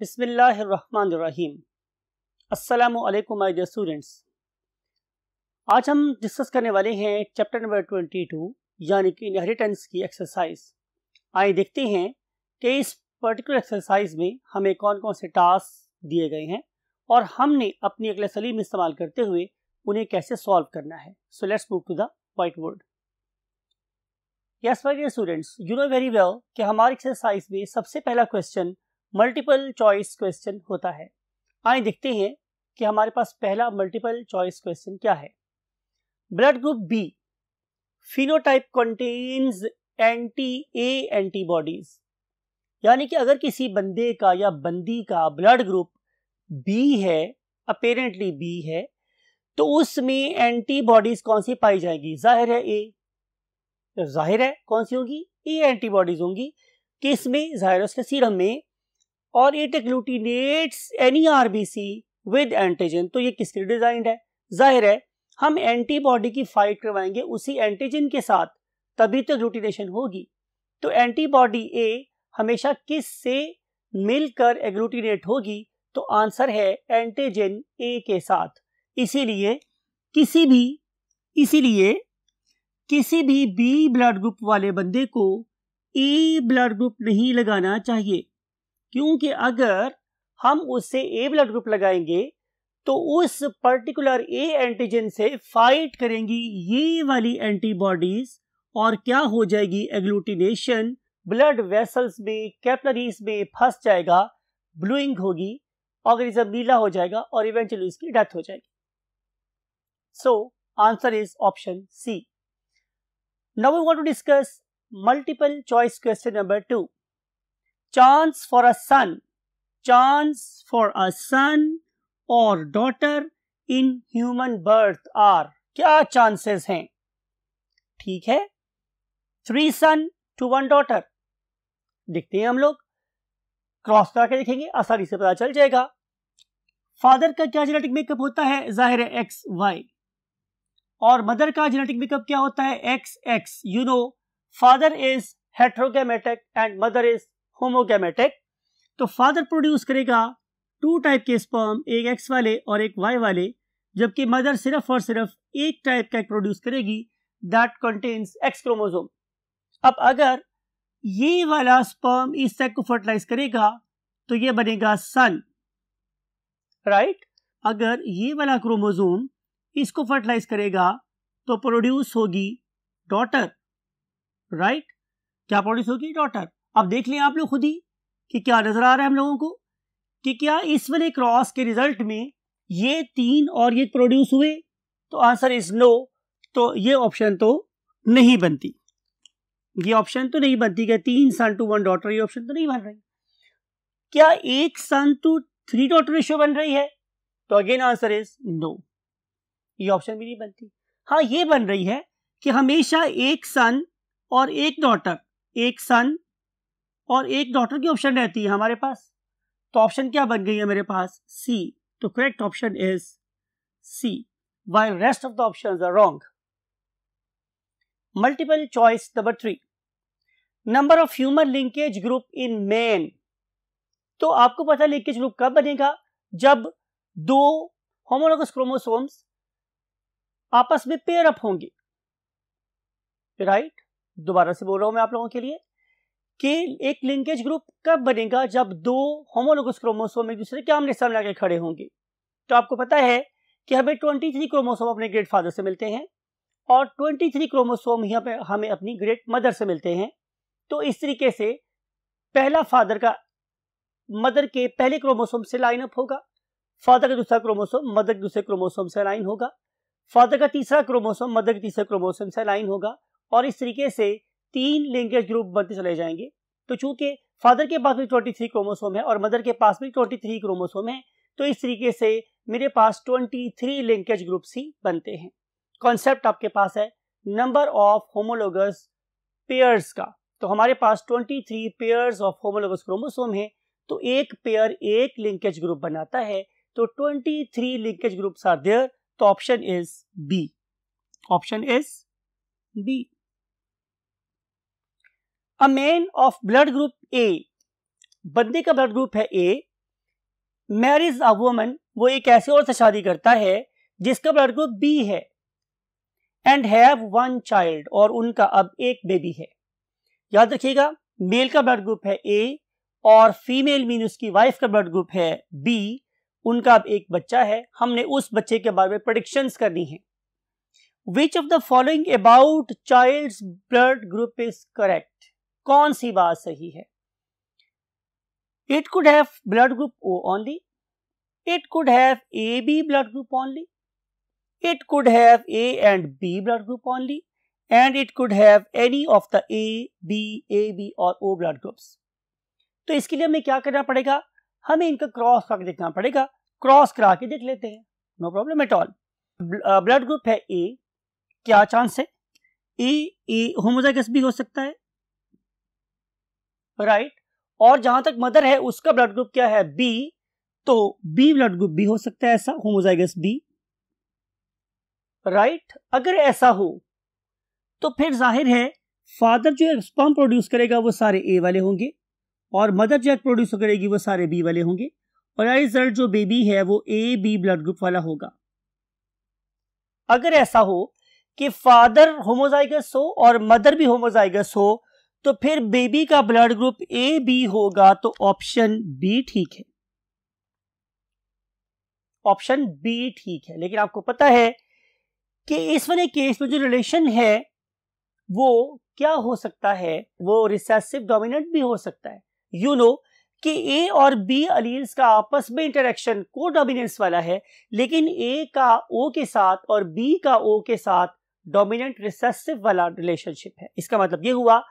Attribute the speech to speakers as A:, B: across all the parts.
A: बिसमीम् अलैक्म my dear students आज हम डिस्कस करने वाले हैं चैप्टर नंबर ट्वेंटी टू यानी कि इनहेरिटेंस की एक्सरसाइज आइए देखते हैं कि इस पर्टिकुलर एक्सरसाइज में हमें कौन कौन से टास्क दिए गए हैं और हमने अपनी अगले सलीम इस्तेमाल करते हुए उन्हें कैसे सॉल्व करना है so let's move to the whiteboard yes my dear students you know very well कि हमारी एक्सरसाइज में सबसे पहला क्वेश्चन मल्टीपल चॉइस क्वेश्चन होता है आए देखते हैं कि हमारे पास पहला मल्टीपल चॉइस क्वेश्चन क्या है blood group B phenotype contains anti A antibodies यानी कि अगर किसी बंदे का या बंदी का ब्लड ग्रुप बी है अपेरेंटली बी है तो उसमें एंटीबॉडीज कौन सी पाई जाएगी जाहिर है ए तो जाहिर है कौन सी होगी ए एंटीबॉडीज होंगी किस में जाहिर उसके सीरम में और it agglutinates any R B C with antigen तो ये किसके लिए डिजाइंड है जाहिर है हम एंटीबॉडी की फाइट करवाएंगे उसी एंटीजन के साथ तभी तो एग्लूटिनेशन होगी तो एंटीबॉडी ए हमेशा किस से मिलकर एग्लूटिनेट होगी तो आंसर है एंटीजन ए के साथ इसीलिए किसी भी इसीलिए किसी भी बी ब्लड ग्रुप वाले बंदे को ए ब्लड ग्रुप नहीं लगाना चाहिए क्योंकि अगर हम उससे ए ब्लड ग्रुप लगाएंगे तो उस पर्टिकुलर ए एंटीजन से फाइट करेंगी ये वाली एंटीबॉडीज और क्या हो जाएगी एग्लूटिनेशन ब्लड वेसल्स में कैपलरीज में फंस जाएगा ब्लूइंग होगी ऑर्गेनिज्म नीला हो जाएगा और इवेंचुअली उसकी डेथ हो जाएगी so answer is option C now we want to discuss multiple choice question number two chance for a son chance for a son और daughter in human birth are क्या chances हैं ठीक है three son to one daughter देखते हैं हम लोग cross करके देखेंगे आसानी से पता चल जाएगा फादर का क्या जेनेटिक मेकअप होता है जाहिर है एक्स वाई और मदर का जेनेटिक मेकअप क्या होता है X X you know father is heterogametic and mother is homogametic तो फादर प्रोड्यूस करेगा टू टाइप के स्पर्म एक एक्स वाले और एक वाई वाले जबकि मदर सिर्फ और सिर्फ एक टाइप का एक प्रोड्यूस करेगी दैट कंटेन्स एक्स क्रोमोजोम अब अगर ये वाला स्पर्म इस सेक को फर्टिलाइज करेगा तो ये बनेगा सन राइट अगर ये वाला क्रोमोजोम इसको फर्टिलाइज करेगा तो प्रोड्यूस होगी डॉटर राइट क्या प्रोड्यूस होगी डॉटर अब देख लें आप लोग खुद ही कि क्या नज़र आ रहा है हम लोगों को कि क्या इस वाले क्रॉस के रिजल्ट में ये तीन और ये प्रोड्यूस हुए तो आंसर इज नो तो ये ऑप्शन तो नहीं बनती ये ऑप्शन तो नहीं बनती क्या तीन सन टू वन डॉटर ये ऑप्शन तो नहीं बन रही क्या एक सन टू थ्री डॉटर इशो बन रही है तो अगेन आंसर इज नो ये ऑप्शन भी नहीं बनती हाँ ये बन रही है कि हमेशा एक सन और एक डॉटर एक सन और एक डॉटर की ऑप्शन रहती है हमारे पास तो ऑप्शन क्या बन गई है मेरे पास सी तो correct option is C while rest of the option are wrong multiple choice number three number of human linkage group in man तो आपको पता लिंकेज ग्रुप कब बनेगा जब दो होमोलोगस क्रोमोसोम्स आपस में पेयर अप होंगे राइट right? दोबारा से बोल रहा हूं मैं आप लोगों के लिए कि एक लिंकेज ग्रुप कब बनेगा जब दो होमोलोगस क्रोमोसोम एक दूसरे के आमने सामने आके खड़े होंगे तो आपको पता है कि हमें ट्वेंटी थ्री क्रोमोसोम अपने ग्रेट फादर से मिलते हैं और ट्वेंटी थ्री क्रोमोसोम ही हमें हमें अपनी ग्रेट मदर से मिलते हैं तो इस तरीके से पहला फादर का मदर के पहले क्रोमोसोम से लाइन अप होगा फादर का दूसरा क्रोमोसोम मदर के दूसरे क्रोमोसोम से लाइन होगा फादर का तीसरा क्रोमोसोम मदर के तीसरे क्रोमोसोम से लाइन होगा और इस तरीके से तीन लिंकेज ग्रुप बनते चले जाएंगे तो चूंकि फादर के पास भी ट्वेंटी थ्री क्रोमोसोम है और मदर के पास भी ट्वेंटी थ्री क्रोमोसोम है तो इस तरीके से मेरे पास ट्वेंटी थ्री लिंकेज ग्रुप्स ही बनते हैं कॉन्सेप्ट आपके पास है नंबर ऑफ होमोलोगस पेयर्स का तो हमारे पास twenty three pairs of homologous chromosome है तो एक पेयर एक लिंकेज ग्रुप बनाता है तो twenty three linkage groups are there तो option is B option is B a man of blood group A बंदे का ब्लड ग्रुप है ए मैरिज अ वुमन वो एक ऐसे और से शादी करता है जिसका ब्लड ग्रुप बी है एंड हैव वन चाइल्ड और उनका अब एक बेबी है याद रखिएगा मेल का ब्लड ग्रुप है ए और फीमेल मीन उसकी वाइफ का ब्लड ग्रुप है बी उनका अब एक बच्चा है हमने उस बच्चे के बारे में प्रडिक्शंस करनी है which of the following about child blood group is correct कौन सी बात सही है it could have blood group O only it could have A B blood group only it could have A and B blood group only and it could have any of the A B A B और O blood groups तो इसके लिए हमें क्या करना पड़ेगा हमें इनका क्रॉस करके देखना पड़ेगा क्रॉस करा के देख लेते हैं no problem at all blood group है ए क्या चांस है ए ए होमोजाइगस भी हो सकता है राइट और जहां तक मदर है उसका ब्लड ग्रुप क्या है बी तो बी ब्लड ग्रुप भी हो सकता है ऐसा होमोजाइगस बी राइट अगर ऐसा हो तो फिर जाहिर है फादर जो स्पर्म प्रोड्यूस करेगा वो सारे ए वाले होंगे और मदर जो प्रोड्यूस करेगी वो सारे बी वाले होंगे और आई रिजल्ट जो बेबी है वो ए बी ब्लड ग्रुप वाला होगा अगर ऐसा हो कि फादर होमोजाइगस हो और मदर भी होमोजाइगस हो तो फिर बेबी का ब्लड ग्रुप ए बी होगा तो ऑप्शन बी ठीक है ऑप्शन बी ठीक है लेकिन आपको पता है कि इस वाले केस में जो रिलेशन है वो क्या हो सकता है वो रिसेसिव डोमिनेंट भी हो सकता है यू you नो know, कि ए और बी अलील्स का आपस में इंटरेक्शन को डोमिनेंस वाला है लेकिन ए का ओ के साथ और बी का ओ के साथ डोमिनेंट रिसेसिव वाला रिलेशनशिप है इसका मतलब ये हुआ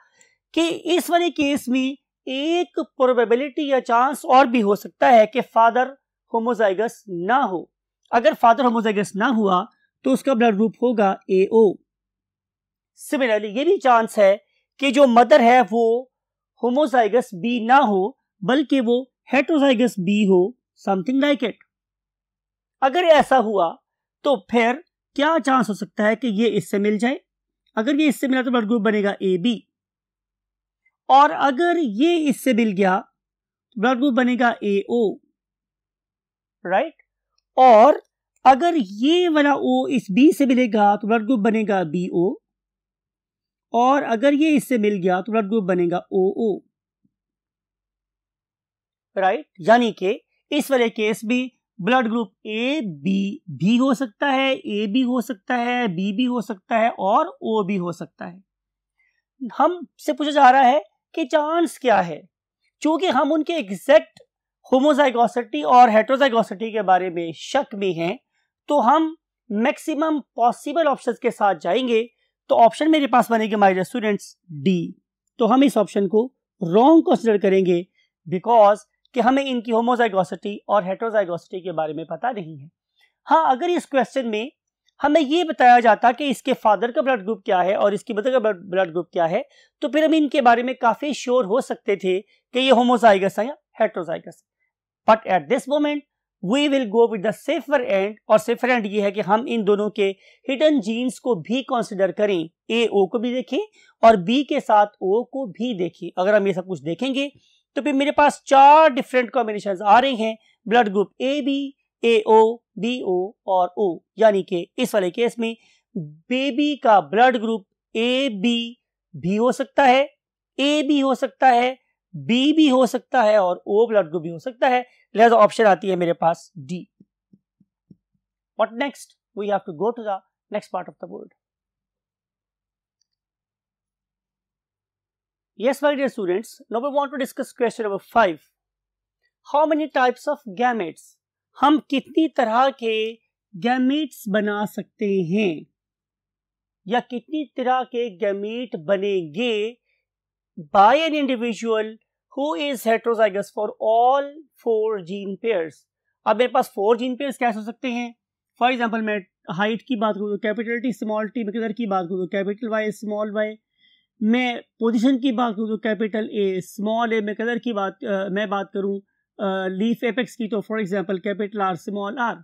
A: कि इस वाले केस में एक प्रोबेबिलिटी या चांस और भी हो सकता है कि फादर होमोजाइगस ना हो अगर फादर होमोजाइगस ना हुआ तो उसका ब्लड ग्रुप होगा ए ओ सिमिलरली ये भी चांस है कि जो मदर है वो होमोजाइगस बी ना हो बल्कि वो हेट्रोजाइगस बी हो समथिंग लाइक इट अगर ऐसा हुआ तो फिर क्या चांस हो सकता है कि ये इससे मिल जाए अगर ये इससे मिला तो ब्लड ग्रुप बनेगा ए बी और अगर ये इससे मिल गया तो ब्लड ग्रुप बनेगा ए ओ राइट और अगर ये वाला ओ इस बी से मिलेगा तो ब्लड ग्रुप बनेगा बी ओ और अगर ये इससे मिल गया तो ब्लड ग्रुप बनेगा ओ ओ राइट यानी कि इस वाले केस में ब्लड ग्रुप ए बी भी हो सकता है ए भी हो सकता है बी भी हो सकता है और ओ भी हो सकता है हम से पूछा जा रहा है के चांस क्या है चूंकि हम उनके एग्जैक्ट होमोजाइगोसिटी और हेट्रोजाइगोसिटी के बारे में शक भी हैं तो हम मैक्सिमम पॉसिबल ऑप्शंस के साथ जाएंगे तो ऑप्शन मेरे पास बनेगी माई स्टूडेंट्स डी तो हम इस ऑप्शन को रॉन्ग कंसिडर करेंगे बिकॉज कि हमें इनकी होमोजाइगोसिटी और हेट्रोजाइगोसिटी के बारे में पता नहीं है हाँ अगर इस क्वेश्चन में हमें ये बताया जाता कि इसके फादर का ब्लड ग्रुप क्या है और इसकी मदर का ब्लड ग्रुप क्या है तो फिर हम इनके बारे में काफ़ी श्योर हो सकते थे कि ये होमोजाइगस है या heterozygous but at this moment we will go with the safer end और सेफर एंड ये है कि हम इन दोनों के हिडन जीन्स को भी कंसिडर करें ए ओ को भी देखें और बी के साथ ओ को भी देखें अगर हम ये सब कुछ देखेंगे तो फिर मेरे पास चार डिफरेंट कॉम्बिनेशन आ रहे हैं blood group A B A O B O और ओ यानी कि इस वाले केस में बेबी का ब्लड ग्रुप ए बी भी हो सकता है ए बी हो सकता है बी भी हो सकता है और ओ ब्लड ग्रुप भी हो सकता है लिहाजा ऑप्शन आती है मेरे पास D what next we have to go to the next part of the world Yes, my dear students, now we want to discuss question number 5. How many types of gametes? हम कितनी तरह के gametes बना सकते हैं या कितनी तरह के गैमेट बनेंगे by an individual who is heterozygous for all four gene pairs अब मेरे पास फोर जीन पेयर्स कैसे हो सकते हैं फॉर एग्जाम्पल मैं हाइट की बात करूँ तो कैपिटल टी स्मॉल टी मकदर की बात करूँ तो कैपिटल वाई स्मॉल वाई मैं पोजीशन की बात करूँ तो कैपिटल ए स्मॉल ए मकदर की बात आ, मैं बात करूँ लीफ एपेक्स की तो for example capital R small R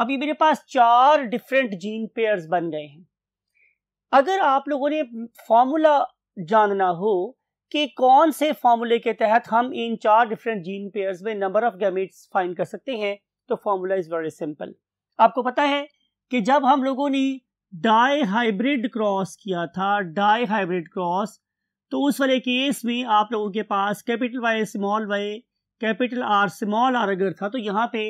A: अभी मेरे पास चार डिफरेंट जीन पेयर्स बन गए हैं अगर आप लोगों ने फॉर्मूला जानना हो कि कौन से फॉर्मूले के तहत हम इन चार डिफरेंट जीन पेयर्स में नंबर ऑफ गैमेट्स फाइन कर सकते हैं तो फार्मूला इज़ वेरी सिंपल आपको पता है कि जब हम लोगों ने डाई हाइब्रिड क्रॉस किया था डाई हाइब्रिड क्रॉस तो उस वाले केस में आप लोगों के पास capital Y small Y capital R small R अगर था तो यहाँ पे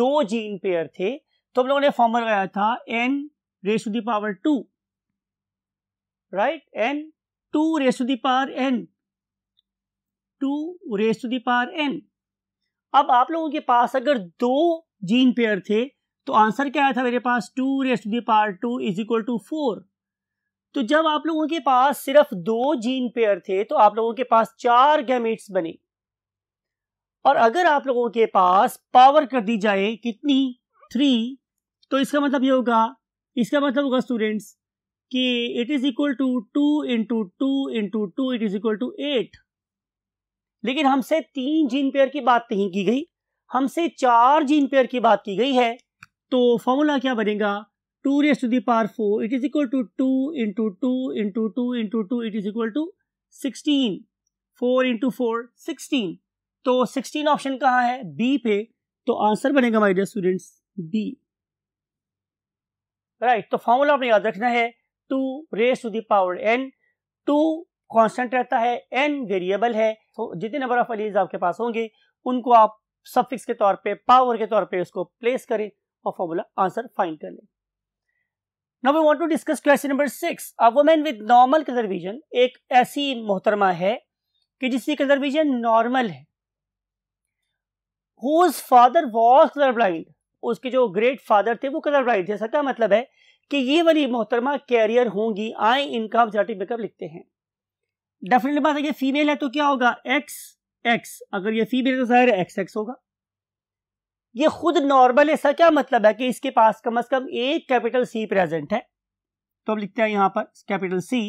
A: दो जीन पेयर थे तो हम लोगों ने फॉर्म लगाया था n raise to the power two right n two raise to the power n two raise to the power n अब आप लोगों के पास अगर दो जीन पेयर थे तो आंसर क्या आया था मेरे पास two raise to the power two is equal to four तो जब आप लोगों के पास सिर्फ दो जीन पेयर थे तो आप लोगों के पास चार गैमेट्स बने और अगर आप लोगों के पास पावर कर दी जाए कितनी थ्री तो इसका मतलब ये होगा इसका मतलब होगा स्टूडेंट्स कि it is equal to two into two into two it is equal to eight लेकिन हमसे तीन जीन पेयर की बात नहीं की गई हमसे चार जीन पेयर की बात की गई है तो फॉर्मूला क्या बनेगा two raise to the power four it is equal to two into two into two into two it is equal to sixteen four into four sixteen तो सिक्सटीन ऑप्शन कहाँ है बी पे तो आंसर बनेगा हमारे डियर स्टूडेंट्स बी राइट तो formula आपने याद रखना है two raise to the power n two constant रहता है एन वेरिएबल है तो जितने नंबर ऑफ अलीज आपके पास होंगे उनको आप सफिक्स के तौर पे पावर के तौर पे उसको प्लेस करें और फॉर्मूला आंसर फाइंड कर लें now we want to discuss question number six a women with normal conservation एक ऐसी मोहतरमा है कि जिसकी कंजर्वेशन नॉर्मल है whose father was colour blind उसके जो ग्रेट फादर थे वो कलर ब्लाइंड थे इसका मतलब है कि ये वाली मोहतरमा कैरियर होंगी आए इनका हम जर्टिव लिखते हैं डेफिनेटली बात है ये फीमेल है तो क्या होगा एक्स एक्स अगर ये फीमेल तो जाहिर है एक्स एक्स होगा ये खुद नॉर्मल है इसका क्या मतलब है कि इसके पास कम से कम एक कैपिटल सी प्रेजेंट है तो हम लिखते हैं यहां पर कैपिटल सी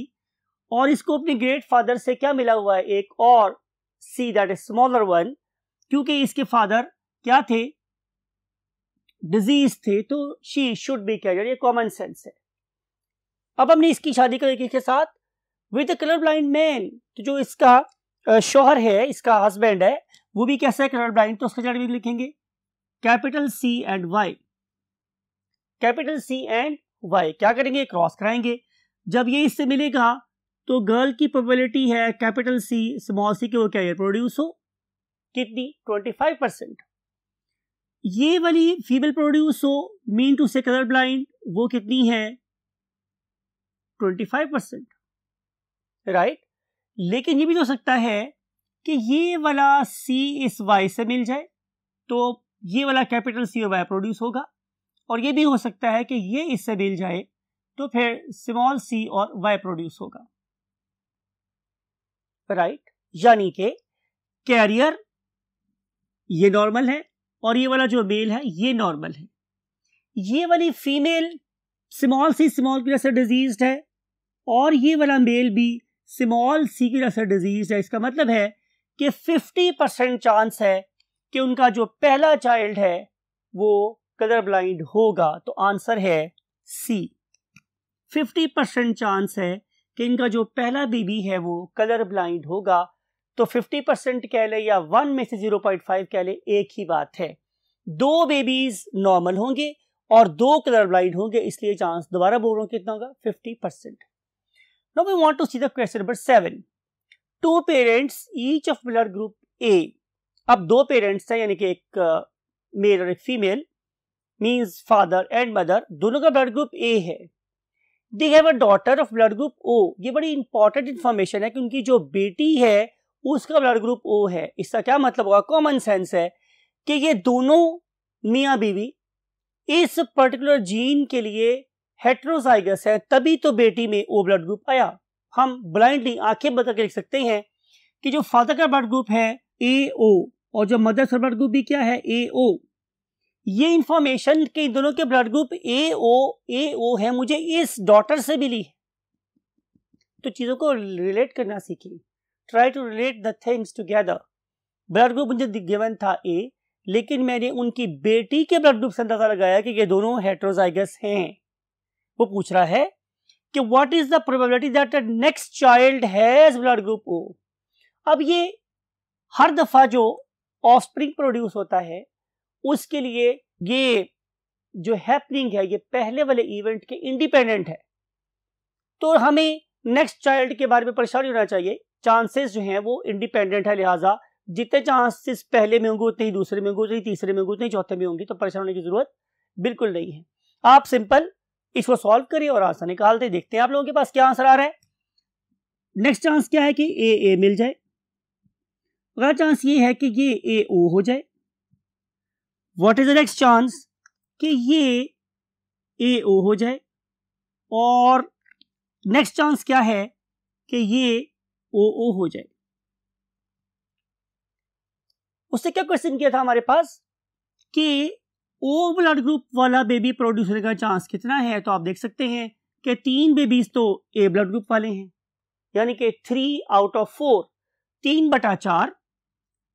A: और इसको अपने ग्रेट फादर से क्या मिला हुआ है एक और C that is smaller one क्योंकि इसके फादर क्या थे डिजीज थे तो शी शुड बी कैरियर ये कॉमन सेंस है अब हमने इसकी शादी कर के साथ with a colour blind man तो जो इसका शोहर है इसका हस्बैंड है वो भी कैसा है कलर ब्लाइंड तो उसका जड़ भी लिखेंगे capital C and Y capital C and Y क्या करेंगे क्रॉस कराएंगे जब ये इससे मिलेगा तो गर्ल की प्रोबेबिलिटी है कैपिटल सी स्मॉल सी के वो कैरियर प्रोड्यूस हो कितनी 25 परसेंट ये वाली फीमेल प्रोड्यूस हो मीन टू से कलर ब्लाइंड वो कितनी है 25 परसेंट राइट लेकिन ये भी हो तो सकता है कि ये वाला सी इस वाई से मिल जाए तो ये वाला कैपिटल सी वाई प्रोड्यूस होगा और ये भी हो सकता है कि ये इससे मिल जाए तो फिर स्मॉल सी और वाई प्रोड्यूस होगा राइट यानी के कैरियर ये नॉर्मल है और ये वाला जो मेल है ये नॉर्मल है ये वाली फीमेल स्मॉल सी स्मॉल की से डिजीज है और ये वाला मेल भी स्मॉल सी की से डिजीज है इसका मतलब है कि 50 परसेंट चांस है कि उनका जो पहला चाइल्ड है वो कलर ब्लाइंड होगा तो आंसर है सी 50 परसेंट चांस है कि इनका जो पहला बेबी है वो कलर ब्लाइंड होगा तो 50 परसेंट कह ले या वन में से 0.5 कह ले एक ही बात है दो बेबीज नॉर्मल होंगे और दो कलर ब्लाइंड होंगे इसलिए चांस दोबारा बोल रहा हूँ कितना होगा 50 percent now we want to see the question number seven two parents each of blood group A अब दो पेरेंट्स हैं यानी कि एक मेल और एक female means father and mother दोनों का ब्लड ग्रुप ए है they have a daughter of blood group O ये बड़ी इंपॉर्टेंट इन्फॉर्मेशन है कि उनकी जो बेटी है उसका ब्लड ग्रुप ओ है इसका क्या मतलब होगा कॉमन सेंस है कि ये दोनों मियाँ बीवी इस पर्टिकुलर जीन के लिए हेट्रोसाइगस है तभी तो बेटी में ओ ब्लड ग्रुप आया हम ब्लाइंडली आंखें बदल के लिख सकते हैं कि जो फादर का ब्लड ग्रुप है ए ओ और जो मदर का ब्लड ग्रुप भी क्या है ए ओ ये इंफॉर्मेशन के दोनों के ब्लड ग्रुप ए ओ ए ओ है मुझे इस डॉटर से मिली है तो चीज़ों को रिलेट करना सीखिए try to relate the things together blood group मुझे गिवन था ए लेकिन मैंने उनकी बेटी के ब्लड ग्रुप से अंदाजा लगाया कि ये दोनों हेट्रोजाइगस हैं वो पूछ रहा है कि what is the probability that next child has blood group O अब ये हर दफा जो ऑफस्प्रिंग प्रोड्यूस होता है उसके लिए ये जो हैपनिंग है ये पहले वाले इवेंट के इंडिपेंडेंट है तो हमें नेक्स्ट चाइल्ड के बारे में परेशानी होना चाहिए चांसेस जो हैं वो इंडिपेंडेंट है लिहाजा जितने चांसेस पहले में होंगे उतने ही दूसरे में होंगे उतने ही तीसरे में होंगे उतने ही चौथे में होंगे तो परेशान होने की जरूरत बिल्कुल नहीं है आप सिंपल इसको सॉल्व करिए और आंसर निकालते देखते हैं आप लोगों के पास क्या आंसर आ रहा है नेक्स्ट चांस क्या है कि ए ए मिल जाए अगला चांस ये है कि ये ए ओ हो जाए what is the next chance कि ये ए ओ हो जाए और नेक्स्ट चांस क्या है कि ये ओ ओ हो जाए उससे क्या क्वेश्चन किया था हमारे पास कि ओ ब्लड ग्रुप वाला बेबी प्रोड्यूस होने का चांस कितना है तो आप देख सकते हैं कि तीन बेबीज तो ए ब्लड ग्रुप वाले हैं यानी कि थ्री आउट ऑफ फोर तीन बटा चार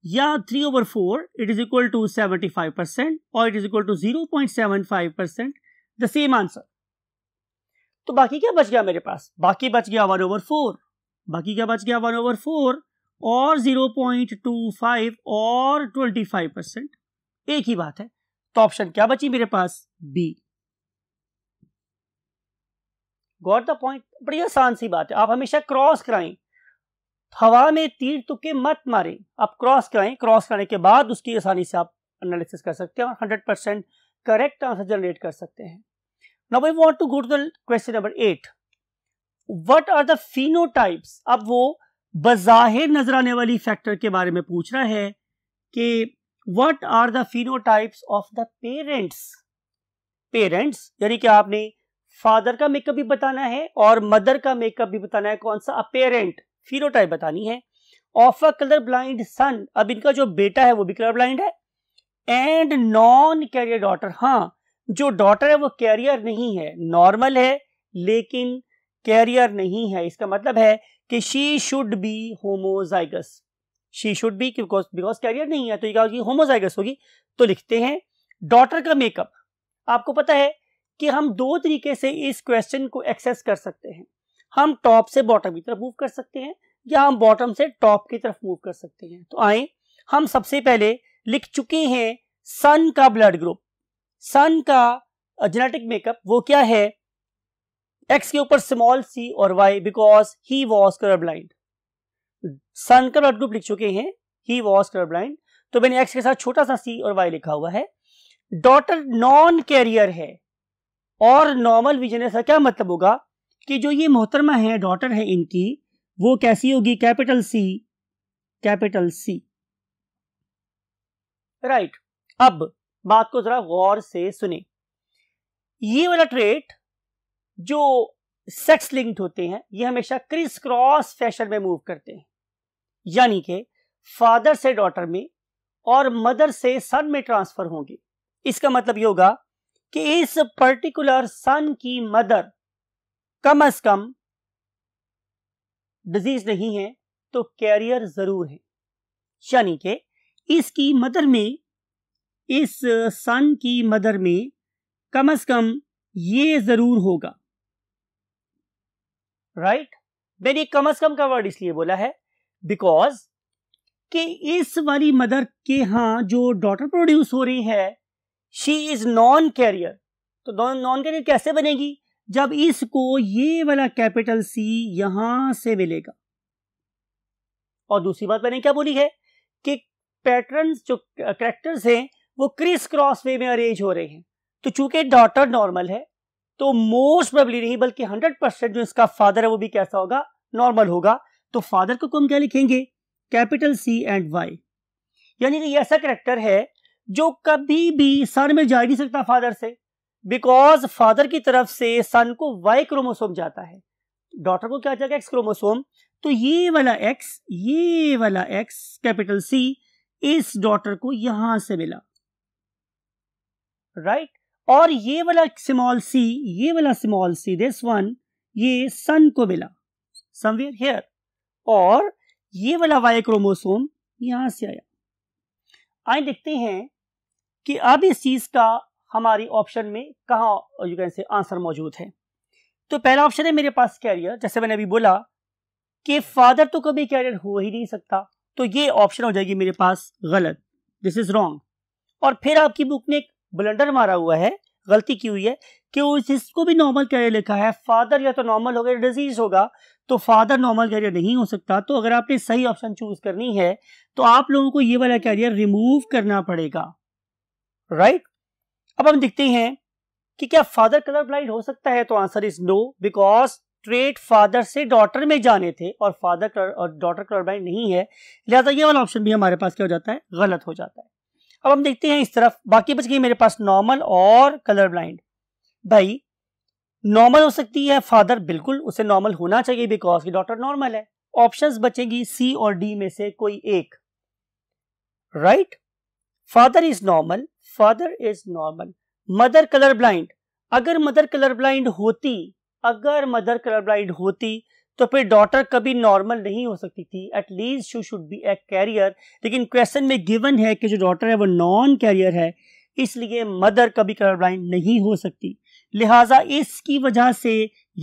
A: या three over four it is equal to seventy five percent और it is equal to zero point seven five percent the same answer तो बाकी क्या बच गया मेरे पास बाकी बच गया वन ओवर फोर बाकी क्या बच गया वन ओवर फोर और जीरो पॉइंट टू फाइव और ट्वेंटी फाइव परसेंट एक ही बात है तो ऑप्शन क्या बची मेरे पास बी गॉट द पॉइंट बड़ी आसान सी बात है आप हमेशा क्रॉस कराएं हवा में तीर तुके मत मारे आप क्रॉस कराएं क्रॉस कराने के बाद उसकी आसानी से आप एनालिसिस कर सकते हैं और hundred percent correct answer generate कर सकते हैं now we want to go to the question number eight what are the phenotypes अब वो बज़ाहिर नजर आने वाली फैक्टर के बारे में पूछ रहा है कि what are the types of the parents parents यानी कि आपने फादर का मेकअप भी बताना है और मदर का मेकअप भी बताना है कौन सा अपेरेंट फिनोटाइप बतानी है of a colour blind son अब इनका जो बेटा है वो भी कलर ब्लाइंड है एंड नॉन कैरियर डॉटर हाँ जो डॉटर है वो कैरियर नहीं है नॉर्मल है लेकिन कैरियर नहीं है इसका मतलब है कि she should be homozygous she should be because because carrier नहीं है तो ये क्या होगी होमोजाइगस होगी तो लिखते हैं डॉटर का मेकअप आपको पता है कि हम दो तरीके से इस क्वेश्चन को एक्सेस कर सकते हैं हम टॉप से बॉटम की तरफ मूव कर सकते हैं या हम बॉटम से टॉप की तरफ मूव कर सकते हैं तो आए हम सबसे पहले लिख चुके हैं सन का ब्लड ग्रुप सन का जेनेटिक uh, मेकअप वो क्या है एक्स के ऊपर स्मॉल सी और Y because he was colour blind son का ब्लड ग्रुप लिख चुके हैं ही वॉज कलर ब्लाइंड तो मैंने एक्स के साथ छोटा सा सी और वाई लिखा हुआ है डॉटर नॉन कैरियर है और नॉर्मल विजन ऐसा क्या मतलब होगा कि जो ये मोहतरमा है डॉटर है इनकी वो कैसी होगी capital C capital C right अब बात को जरा गौर से सुने ये वाला ट्रेट जो सेक्स लिंक्ड होते हैं ये हमेशा क्रिस क्रॉस फैशन में मूव करते हैं यानी कि फादर से डॉटर में और मदर से सन में ट्रांसफर होंगे इसका मतलब ये होगा कि इस पर्टिकुलर सन की मदर कम अज कम डिजीज नहीं है तो कैरियर जरूर है यानी कि इसकी मदर में इस सन की मदर में कम अज कम ये जरूर होगा राइट मैंने कम अज कम का वर्ड इसलिए बोला है बिकॉज कि इस वाली मदर के यहां जो डॉटर प्रोड्यूस हो रही है शी इज नॉन कैरियर तो नॉन कैरियर कैसे बनेगी जब इसको ये वाला कैपिटल सी यहां से मिलेगा और दूसरी बात मैंने क्या बोली है कि पैटर्न जो करेक्टर्स हैं वो क्रिस क्रॉस वे में अरेंज हो रहे हैं तो चूंकि डॉटर नॉर्मल है तो मोस्ट प्रॉब्ली नहीं बल्कि हंड्रेड परसेंट जो इसका फादर है वो भी कैसा होगा नॉर्मल होगा तो फादर को तो हम क्या लिखेंगे कैपिटल सी एंड वाई यानी कि ऐसा करेक्टर है जो कभी भी सन में जा नहीं सकता फादर से बिकॉज फादर की तरफ से सन को वाई क्रोमोसोम जाता है डॉटर को क्या जाएगा एक्स क्रोमोसोम तो ये वाला एक्स ये वाला एक्स कैपिटल सी इस डॉटर को यहां से मिला राइट और ये वाला स्मॉल सी ये वाला स्मॉल सी दिस वन ये सन को मिला समवेयर हेयर और ये वाला वाई क्रोमोसोम यहां से आया आए देखते हैं कि अब इस चीज का हमारे ऑप्शन में कहा यू कैन से आंसर मौजूद है तो पहला ऑप्शन है मेरे पास कैरियर जैसे मैंने अभी बोला कि फादर तो कभी कैरियर हो ही नहीं सकता तो ये ऑप्शन हो जाएगी मेरे पास गलत दिस इज रॉन्ग और फिर आपकी बुक में एक ब्लंडर मारा हुआ है गलती की हुई है कि उस इसको भी नॉर्मल कैरियर लिखा है फादर या तो नॉर्मल हो गया डिजीज होगा तो फादर नॉर्मल कैरियर नहीं हो सकता तो अगर आपने सही ऑप्शन चूज करनी है तो आप लोगों को ये वाला कैरियर रिमूव करना पड़ेगा राइट अब हम देखते हैं कि क्या फादर कलर ब्लाइंड हो सकता है तो answer is no because trait father से डॉटर में जाने थे और फादर कलर और डॉटर कलर ब्लाइंड नहीं है लिहाजा ये वाला ऑप्शन भी हमारे पास क्या हो जाता है गलत हो जाता है अब हम देखते हैं इस तरफ बाकी बच गई मेरे पास नॉर्मल और कलर ब्लाइंड भाई नॉर्मल हो सकती है फादर बिल्कुल उसे नॉर्मल होना चाहिए बिकॉज की डॉटर नॉर्मल है ऑप्शंस बचेगी सी और डी में से कोई एक right father is normal father is normal mother colour blind अगर मदर कलर ब्लाइंड होती अगर मदर कलर ब्लाइंड होती तो फिर डॉटर कभी नॉर्मल नहीं हो सकती थी at least she should be a carrier लेकिन क्वेश्चन में गिवन है कि जो डॉटर है वो नॉन कैरियर है इसलिए मदर कभी कलर ब्लाइंड नहीं हो सकती लिहाजा इसकी वजह से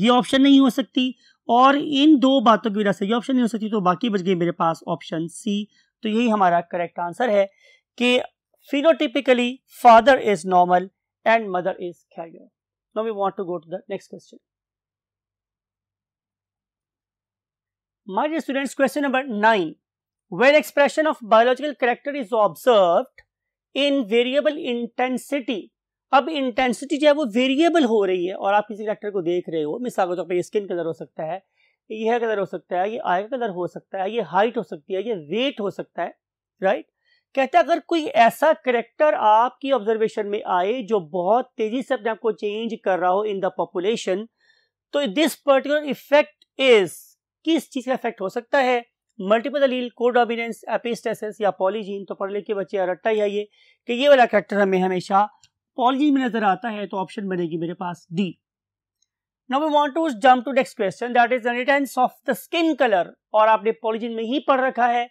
A: ये ऑप्शन नहीं हो सकती और इन दो बातों की वजह से ये ऑप्शन नहीं हो सकती तो बाकी बच गई मेरे पास ऑप्शन सी तो यही हमारा करेक्ट आंसर है कि phenotypically father is normal and mother is carrier now we want to go to the next question my dear students question number nine Where expression of biological character is observe in variable intensity अब intensity जो है वो variable हो रही है और आप किसी करेक्टर को देख रहे हो मिसाल के तौर पर स्किन कलर हो सकता है यह कलर हो सकता है ये आय का कलर हो सकता है ये हाइट हो सकती है ये वेट हो सकता है राइट कहते है अगर कोई ऐसा करेक्टर आपकी ऑब्जर्वेशन में आए जो बहुत तेजी से अपने आप को चेंज कर रहा हो इन द पॉपुलेशन तो दिस पर्टिकुलर इफेक्ट इज किस चीज़ का इफेक्ट हो सकता है मल्टीपल दलील कोडोमिनेंस एपिस्टेसिस या पॉलीजीन तो पढ़ लिखे बच्चे रट्टा ही आइए कि ये वाला करेक्टर हमें हमेशा पॉलीजीन में नजर आता है तो ऑप्शन बनेगी मेरे पास D now we want to jump to next question that is the of the skin colour और आपने पॉलीजीन में ही पढ़ रखा है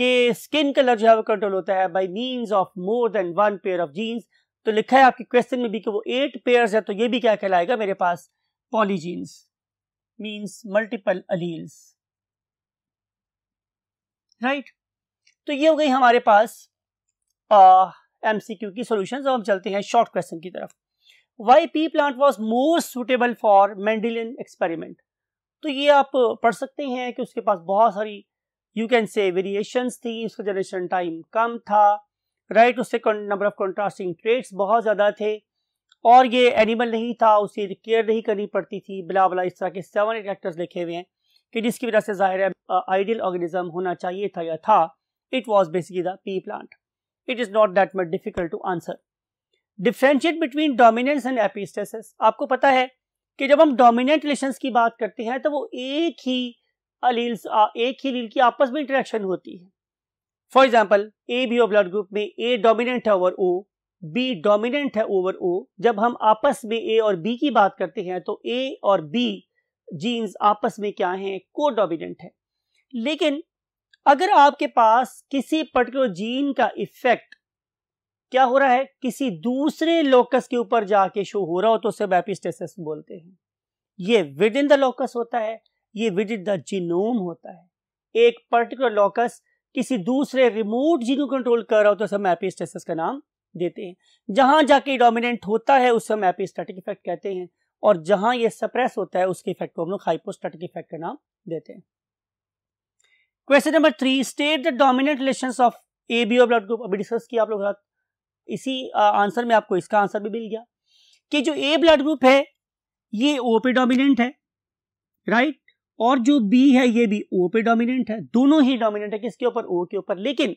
A: कि स्किन कलर जो है वो कंट्रोल होता है by means of more than one pair of genes तो लिखा है आपके क्वेश्चन में भी कि वो एट पेयर्स है तो ये भी क्या कहलाएगा मेरे पास polygenes means multiple alleles right right? तो ये हो गई हमारे पास एम सी क्यू की सोल्यूशन अब हम चलते हैं शॉर्ट क्वेश्चन की तरफ why pea plant was more suitable for Mendelian experiment तो ये आप पढ़ सकते हैं कि उसके पास बहुत सारी यू कैन से वेरिएशंस थी उसका जनरेशन टाइम कम था राइट right? उससे नंबर ऑफ कॉन्ट्रास्टिंग ट्रेड्स बहुत ज़्यादा थे और ये एनिमल नहीं था उसे केयर नहीं करनी पड़ती थी बिला बला इस तरह के सेवन एक्टर्स लिखे हुए हैं कि जिसकी वजह से ज़ाहिर है आइडियल ऑर्गेनिज्म होना चाहिए था या था it was basically the pea plant it is not that much difficult to answer differentiate between dominance and epistasis आपको पता है कि जब हम डोमिनेंट रिलेशन की बात करते हैं तो वो एक ही अलील्स एक ही लील की आपस में इंटरेक्शन होती है for example A B O blood group में ए डोमिनेंट है ओवर ओ बी डोमिनेंट है ओवर ओ जब हम आपस में ए और बी की बात करते हैं तो ए और बी जीन्स आपस में क्या हैं को डोमिनेंट है लेकिन अगर आपके पास किसी पर्टिकुलर जीन का इफेक्ट क्या हो रहा है किसी दूसरे लोकस के ऊपर जाके शो हो रहा हो तो उसे एपिस्टेसिस बोलते हैं ये विद इन द लोकस होता है ये विद इन द जीनोम होता है एक पर्टिकुलर लोकस किसी दूसरे रिमोट जीन को कंट्रोल कर रहा हो तो सब एपिस्टेसिस का नाम देते हैं जहां जाके डोमिनेंट होता है उसे हम एपिस्टेटिक इफेक्ट कहते हैं और जहां ये सप्रेस होता है उसके इफेक्ट को हम लोग हाइपोस्टेटिक इफेक्ट का नाम देते हैं question number three state the dominant relation of A B O blood group अभी डिस्कस किया आप लोग इसी आंसर में आपको इसका आंसर भी मिल गया कि जो ए ब्लड ग्रुप है ये ओ पे डोमिनेंट है राइट और जो बी है ये भी ओ पे डोमिनेंट है दोनों ही डोमिनेंट है किसके ऊपर ओ के ऊपर लेकिन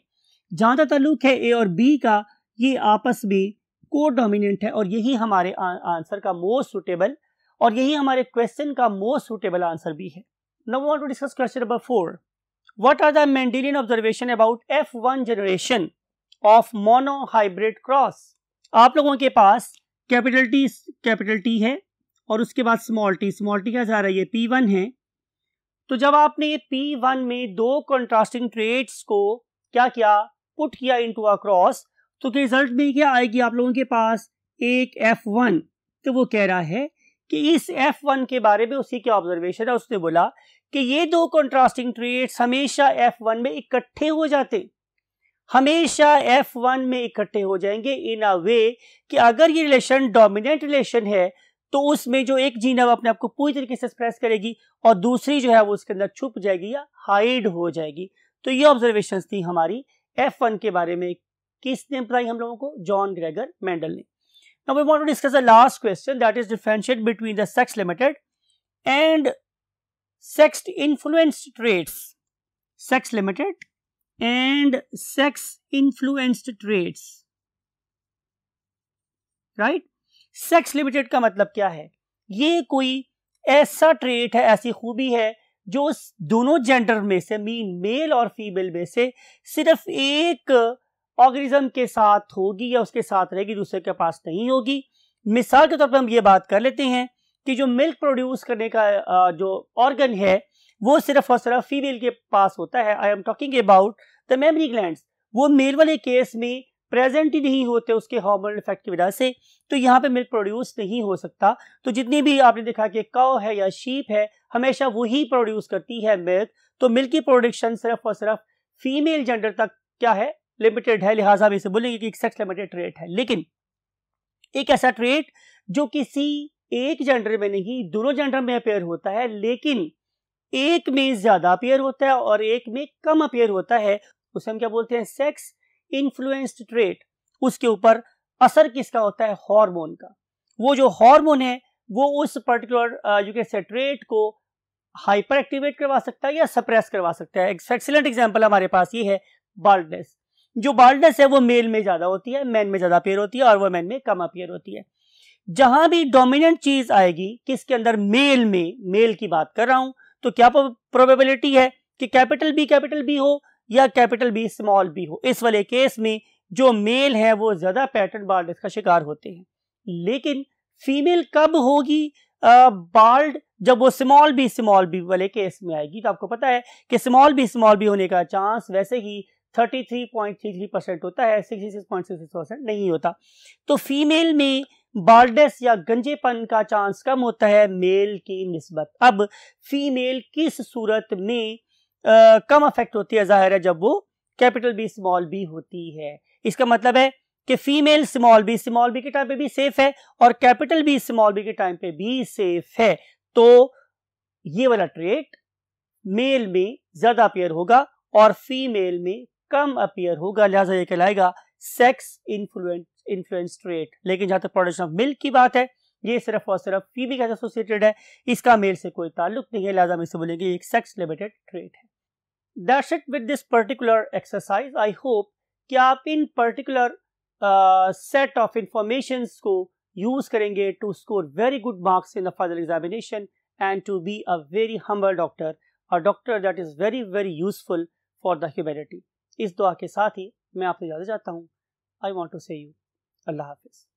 A: जहां तक तल्लुक है ए और बी का ये आपस में को डोमिनेंट है और यही हमारे आंसर का मोस्ट सुटेबल और यही हमारे क्वेश्चन का मोस्ट सुटेबल आंसर भी है now want to discuss question number four what are the Mendelian observation about F one generation of mono hybrid cross आप लोगों के पास कैपिटल टी कैपिटल टी है और उसके बाद स्मॉल टी स्मॉल टी क्या जा रहा है ये पी वन है तो जब आपने ये पी वन में दो कंट्रास्टिंग ट्रेड्स को क्या किया पुट किया इनटू अ क्रॉस तो रिजल्ट में क्या आएगी आप लोगों के पास एक एफ वन तो वो कह रहा है कि इस एफ वन के बारे में उसी क्या ऑब्जर्वेशन है उसने बोला कि ये दो कंट्रास्टिंग ट्रेट्स हमेशा एफ वन में इकट्ठे हो जाते हमेशा एफ वन में इकट्ठे हो जाएंगे इन अ वे कि अगर ये रिलेशन डोमिनेंट रिलेशन है तो उसमें जो एक जीन है वो अपने आप को पूरी तरीके से एक्सप्रेस करेगी और दूसरी जो है वो उसके अंदर छुप जाएगी या हाइड हो जाएगी तो ये ऑब्जर्वेशन थी हमारी एफ वन के बारे में किसने बताई हम लोगों को जॉन ग्रेगर मेंडल ने now we want to discuss the last question that is differentiate between the sex limited and sex influenced traits sex limited and sex influenced traits right sex limited का मतलब क्या है ये कोई ऐसा trait है ऐसी खूबी है जो दोनों जेंडर में से मीन मेल और फीमेल में से सिर्फ एक ऑर्गेनिज्म के साथ होगी या उसके साथ रहेगी दूसरे के पास नहीं होगी मिसाल के तौर पर हम ये बात कर लेते हैं कि जो मिल्क प्रोड्यूस करने का जो ऑर्गन है वो सिर्फ और सिर्फ फीमेल के पास होता है I am talking about the mammary gland वो मेल वाले केस में प्रेजेंट ही नहीं होते उसके हार्मोनल इफेक्ट की वजह से तो यहाँ पे मिल्क प्रोड्यूस नहीं हो सकता तो जितनी भी आपने देखा कि काओ है या शीप है हमेशा वही प्रोड्यूस करती है मिल्क तो मिल्क की प्रोडक्शन सिर्फ और सिर्फ फीमेल जेंडर तक क्या है लिमिटेड है लिहाजा हम इसे बोलेंगे कि सेक्स लिमिटेड ट्रेट है लेकिन एक ऐसा ट्रेट जो किसी एक जेंडर में नहीं दोनों जेंडर में अपेयर होता है लेकिन एक में ज्यादा अपेयर होता है और एक में कम अपेयर होता है उसे हम क्या बोलते हैं सेक्स इन्फ्लुएंस्ड ट्रेट उसके ऊपर असर किसका होता है हार्मोन का वो जो हार्मोन है वो उस particular you can say trait को हाइपर एक्टिवेट करवा सकता है या सप्रेस करवा सकता है एक एक्सेलेंट एग्जाम्पल हमारे पास ये है बाल्डनेस जो बाल्डनेस है वो मेल में ज़्यादा होती है मैन में ज़्यादा अपेयर होती है और मैन में कम अपेयर होती है जहां भी डोमिनेंट चीज़ आएगी किसके अंदर मेल में मेल की बात कर रहा हूँ तो क्या प्रोबेबिलिटी है कि कैपिटल बी कैपिटल बी हो या कैपिटल बी स्मॉल बी हो इस वाले केस में जो मेल है वो ज़्यादा पैटर्न बाल्डनेस का शिकार होते हैं लेकिन फीमेल कब होगी बाल्ड uh, जब वो स्मॉल बी स्मॉल बी वाले केस में आएगी तो आपको पता है कि स्मॉल बी स्मॉल बी होने का चांस वैसे ही 33.33 परसेंट होता है 66.66 परसेंट नहीं होता तो फीमेल में बार्डेस या गंजेपन का चांस कम होता है मेल की नस्बत अब फीमेल किस सूरत में आ, कम अफेक्ट होती है ज़ाहिर है जब वो कैपिटल बी स्मॉल बी होती है इसका मतलब है कि female small B small B के टाइम पे भी सेफ है और कैपिटल बी स्मॉल बी के टाइम पे भी सेफ है तो ये वाला ट्रेट मेल में ज़्यादा अपेयर होगा और फीमेल में कम अपियर होगा लिहाजा ये कहलाएगा सेक्स इन्फ्लुएंस इन्फ्लुएंस ट्रेट लेकिन जहाँ तक प्रोडक्शन ऑफ मिल्क की बात है ये सिर्फ और सिर्फ फीबी के एसोसिएटेड है इसका मेल से कोई ताल्लुक नहीं है लिहाजा हम इसे बोलेंगे एक सेक्स लिमिटेड ट्रेट है that's it with this particular exercise I hope कि आप इन पर्टिकुलर सेट ऑफ इंफॉर्मेशन को यूज करेंगे to score very good marks in the final examination and to be a very humble doctor a doctor that is very very useful for the humanity इस दुआ के साथ ही मैं आपसे ज़्यादा चाहता हूँ I want to say you अल्लाह हाफिज़